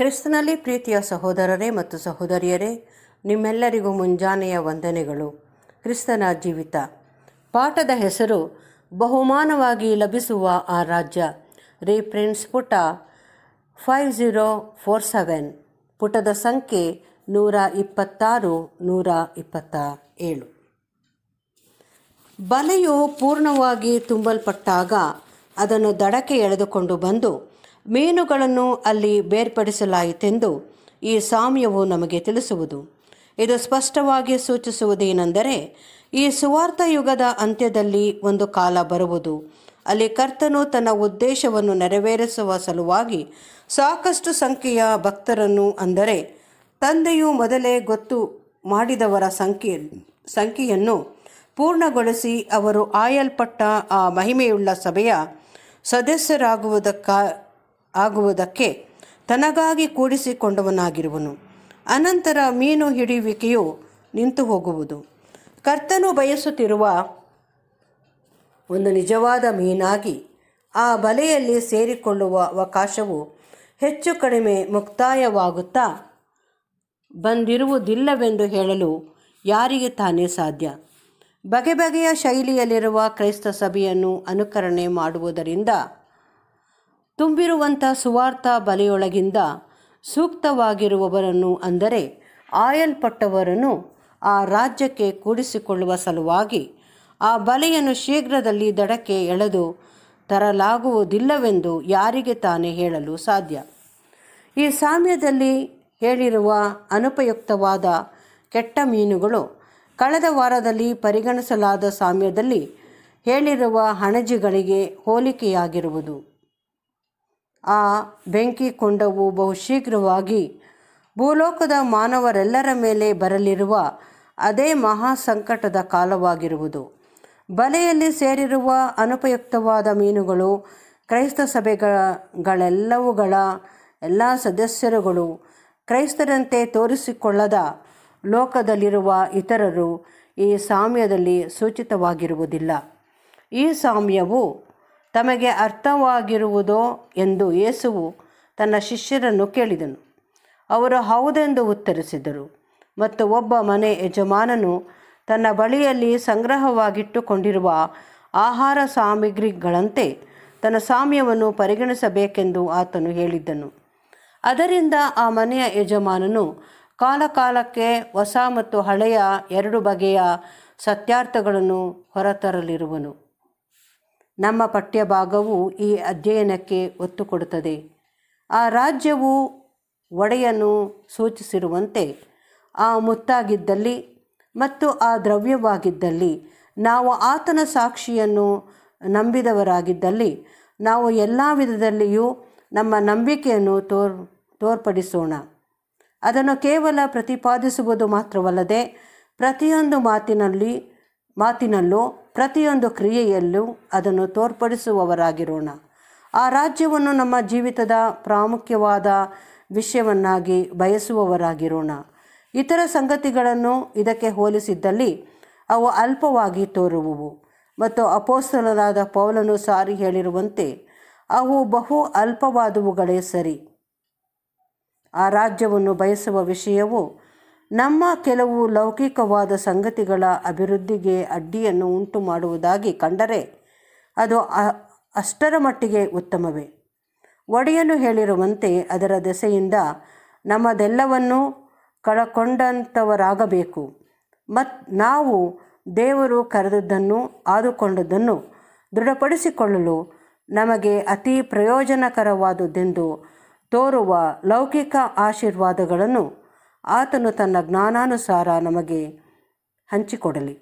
ಕ್ರಿಸ್ತನಲ್ಲಿ ಪ್ರೀತಿಯ ಸಹೋದರರೇ ಮತ್ತು ಸಹೋದರಿಯರೇ ನಿಮ್ಮೆಲ್ಲರಿಗೂ ಮುಂಜಾನೆಯ ವಂದನೆಗಳು ಕ್ರಿಸ್ತನ ಜೀವಿತ ಪಾಠದ ಹೆಸರು ಬಹುಮಾನವಾಗಿ ಲಭಿಸುವ ಆ ರಾಜ್ಯ ರೀಪ್ರಿಂಟ್ಸ್ ಪುಟ ಫೈವ್ ಝೀರೋ ಫೋರ್ ಸೆವೆನ್ ಪುಟದ ಸಂಖ್ಯೆ ನೂರ ಇಪ್ಪತ್ತಾರು ನೂರ ಇಪ್ಪತ್ತ ಏಳು ಬಲೆಯು ಪೂರ್ಣವಾಗಿ ತುಂಬಲ್ಪಟ್ಟಾಗ ಅದನ್ನು ದಡಕ್ಕೆ ಎಳೆದುಕೊಂಡು ಬಂದು ಮೀನುಗಳನ್ನು ಅಲ್ಲಿ ಬೇರ್ಪಡಿಸಲಾಯಿತೆಂದು ಈ ಸಾಮ್ಯವು ನಮಗೆ ತಿಳಿಸುವುದು ಇದು ಸ್ಪಷ್ಟವಾಗಿ ಸೂಚಿಸುವುದೇನೆಂದರೆ ಈ ಸುವಾರ್ಥ ಯುಗದ ಅಂತ್ಯದಲ್ಲಿ ಒಂದು ಕಾಲ ಬರುವುದು ಅಲ್ಲಿ ಕರ್ತನು ತನ್ನ ಉದ್ದೇಶವನ್ನು ನೆರವೇರಿಸುವ ಸಲುವಾಗಿ ಸಾಕಷ್ಟು ಸಂಖ್ಯೆಯ ಭಕ್ತರನ್ನು ಅಂದರೆ ತಂದೆಯು ಮೊದಲೇ ಗೊತ್ತು ಮಾಡಿದವರ ಸಂಖ್ಯೆ ಸಂಖ್ಯೆಯನ್ನು ಪೂರ್ಣಗೊಳಿಸಿ ಅವರು ಆಯಲ್ಪಟ್ಟ ಆ ಮಹಿಮೆಯುಳ್ಳ ಸಭೆಯ ಸದಸ್ಯರಾಗುವುದಕ್ಕ ಆಗುವುದಕ್ಕೆ ತನಗಾಗಿ ಕೂಡಿಸಿಕೊಂಡವನಾಗಿರುವನು ಅನಂತರ ಮೀನು ಹಿಡಿಯುವಿಕೆಯು ನಿಂತು ಹೋಗುವುದು ಕರ್ತನು ಬಯಸುತ್ತಿರುವ ಒಂದು ನಿಜವಾದ ಮೀನಾಗಿ ಆ ಬಲೆಯಲ್ಲಿ ಸೇರಿಕೊಳ್ಳುವ ಅವಕಾಶವು ಹೆಚ್ಚು ಕಡಿಮೆ ಮುಕ್ತಾಯವಾಗುತ್ತಾ ಬಂದಿರುವುದಿಲ್ಲವೆಂದು ಹೇಳಲು ಯಾರಿಗೆ ತಾನೇ ಸಾಧ್ಯ ಬಗೆ ಬಗೆಯ ಶೈಲಿಯಲ್ಲಿರುವ ಕ್ರೈಸ್ತ ಸಭೆಯನ್ನು ಅನುಕರಣೆ ಮಾಡುವುದರಿಂದ ತುಂಬಿರುವಂಥ ಸುವಾರ್ಥ ಬಲೆಯೊಳಗಿಂದ ಸೂಕ್ತವಾಗಿರುವವರನ್ನು ಅಂದರೆ ಆಯಲ್ಪಟ್ಟವರನ್ನು ಆ ರಾಜ್ಯಕ್ಕೆ ಕೂಡಿಸಿಕೊಳ್ಳುವ ಸಲುವಾಗಿ ಆ ಬಲೆಯನ್ನು ಶೀಘ್ರದಲ್ಲಿ ದಡಕ್ಕೆ ಎಳೆದು ತರಲಾಗುವುದಿಲ್ಲವೆಂದು ಯಾರಿಗೆ ತಾನೇ ಹೇಳಲು ಸಾಧ್ಯ ಈ ಸಾಮ್ಯದಲ್ಲಿ ಹೇಳಿರುವ ಅನುಪಯುಕ್ತವಾದ ಕೆಟ್ಟ ಮೀನುಗಳು ಕಳೆದ ವಾರದಲ್ಲಿ ಪರಿಗಣಿಸಲಾದ ಸಾಮ್ಯದಲ್ಲಿ ಹೇಳಿರುವ ಹಣಜಿಗಳಿಗೆ ಹೋಲಿಕೆಯಾಗಿರುವುದು ಆ ಬೆಂಕಿ ಕೊಂಡವು ಬಹುಶೀಘ್ರವಾಗಿ ಭೂಲೋಕದ ಮಾನವರೆಲ್ಲರ ಮೇಲೆ ಬರಲಿರುವ ಅದೇ ಮಹಾ ಸಂಕಟದ ಕಾಲವಾಗಿರುವುದು ಬಲೆಯಲ್ಲಿ ಸೇರಿರುವ ಅನುಪಯುಕ್ತವಾದ ಮೀನುಗಳು ಕ್ರೈಸ್ತ ಸಭೆಗಳೆಲ್ಲವುಗಳ ಎಲ್ಲ ಸದಸ್ಯರುಗಳು ಕ್ರೈಸ್ತರಂತೆ ತೋರಿಸಿಕೊಳ್ಳದ ಲೋಕದಲ್ಲಿರುವ ಇತರರು ಈ ಸಾಮ್ಯದಲ್ಲಿ ಸೂಚಿತವಾಗಿರುವುದಿಲ್ಲ ಈ ಸಾಮ್ಯವು ತಮಗೆ ಅರ್ಥವಾಗಿರುವುದೋ ಎಂದು ಯೇಸುವು ತನ್ನ ಶಿಷ್ಯರನ್ನು ಕೇಳಿದನು ಅವರು ಹೌದೆಂದು ಉತ್ತರಿಸಿದರು ಮತ್ತು ಒಬ್ಬ ಮನೆ ಯಜಮಾನನು ತನ್ನ ಬಳಿಯಲ್ಲಿ ಸಂಗ್ರಹವಾಗಿಟ್ಟುಕೊಂಡಿರುವ ಆಹಾರ ಸಾಮಗ್ರಿಗಳಂತೆ ತನ್ನ ಸಾಮ್ಯವನ್ನು ಪರಿಗಣಿಸಬೇಕೆಂದು ಆತನು ಹೇಳಿದ್ದನು ಅದರಿಂದ ಆ ಮನೆಯ ಯಜಮಾನನು ಕಾಲಕಾಲಕ್ಕೆ ಹೊಸ ಮತ್ತು ಹಳೆಯ ಎರಡು ಬಗೆಯ ಸತ್ಯಾರ್ಥಗಳನ್ನು ಹೊರತರಲಿರುವನು ನಮ್ಮ ಪಠ್ಯಭಾಗವು ಈ ಅಧ್ಯಯನಕ್ಕೆ ಒತ್ತು ಕೊಡುತ್ತದೆ ಆ ರಾಜ್ಯವು ಒಡೆಯನ್ನು ಸೂಚಿಸಿರುವಂತೆ ಆ ಮುತ್ತಾಗಿದ್ದಲ್ಲಿ ಮತ್ತು ಆ ದ್ರವ್ಯವಾಗಿದ್ದಲ್ಲಿ ನಾವು ಆತನ ಸಾಕ್ಷಿಯನ್ನು ನಂಬಿದವರಾಗಿದ್ದಲ್ಲಿ ನಾವು ಎಲ್ಲ ವಿಧದಲ್ಲಿಯೂ ನಮ್ಮ ನಂಬಿಕೆಯನ್ನು ತೋರ್ ತೋರ್ಪಡಿಸೋಣ ಅದನ್ನು ಕೇವಲ ಪ್ರತಿಪಾದಿಸುವುದು ಮಾತ್ರವಲ್ಲದೆ ಪ್ರತಿಯೊಂದು ಮಾತಿನಲ್ಲಿ ಮಾತಿನಲ್ಲೂ ಪ್ರತಿಯೊಂದು ಕ್ರಿಯೆಯಲ್ಲೂ ಅದನ್ನು ತೋರ್ಪಡಿಸುವವರಾಗಿರೋಣ ಆ ರಾಜ್ಯವನ್ನು ನಮ್ಮ ಜೀವಿತದ ಪ್ರಾಮುಖ್ಯವಾದ ವಿಷಯವನ್ನಾಗಿ ಬಯಸುವವರಾಗಿರೋಣ ಇತರ ಸಂಗತಿಗಳನ್ನು ಇದಕ್ಕೆ ಹೋಲಿಸಿದ್ದಲ್ಲಿ ಅವು ಅಲ್ಪವಾಗಿ ತೋರುವುವು ಮತ್ತು ಅಪೋಸ್ತಲನಾದ ಪೌಲನು ಸಾರಿ ಹೇಳಿರುವಂತೆ ಅವು ಬಹು ಅಲ್ಪವಾದವುಗಳೇ ಸರಿ ಆ ರಾಜ್ಯವನ್ನು ಬಯಸುವ ವಿಷಯವು ನಮ್ಮ ಕೆಲವು ಲೌಕಿಕವಾದ ಸಂಗತಿಗಳ ಅಭಿವೃದ್ಧಿಗೆ ಅಡ್ಡಿಯನ್ನು ಉಂಟು ಮಾಡುವುದಾಗಿ ಕಂಡರೆ ಅದು ಅಷ್ಟರ ಮಟ್ಟಿಗೆ ಉತ್ತಮವೇ ಒಡೆಯನು ಹೇಳಿರುವಂತೆ ಅದರ ದೆಸೆಯಿಂದ ನಮ್ಮದೆಲ್ಲವನ್ನೂ ಕಳಕೊಂಡಂಥವರಾಗಬೇಕು ಮತ್ ನಾವು ದೇವರು ಕರೆದದ್ದನ್ನು ಆದುಕೊಂಡದ್ದನ್ನು ದೃಢಪಡಿಸಿಕೊಳ್ಳಲು ನಮಗೆ ಅತಿ ಪ್ರಯೋಜನಕರವಾದುದೆಂದು ತೋರುವ ಲೌಕಿಕ ಆಶೀರ್ವಾದಗಳನ್ನು ಆತನು ತನ್ನ ಜ್ಞಾನಾನುಸಾರ ನಮಗೆ ಹಂಚಿಕೊಡಲಿ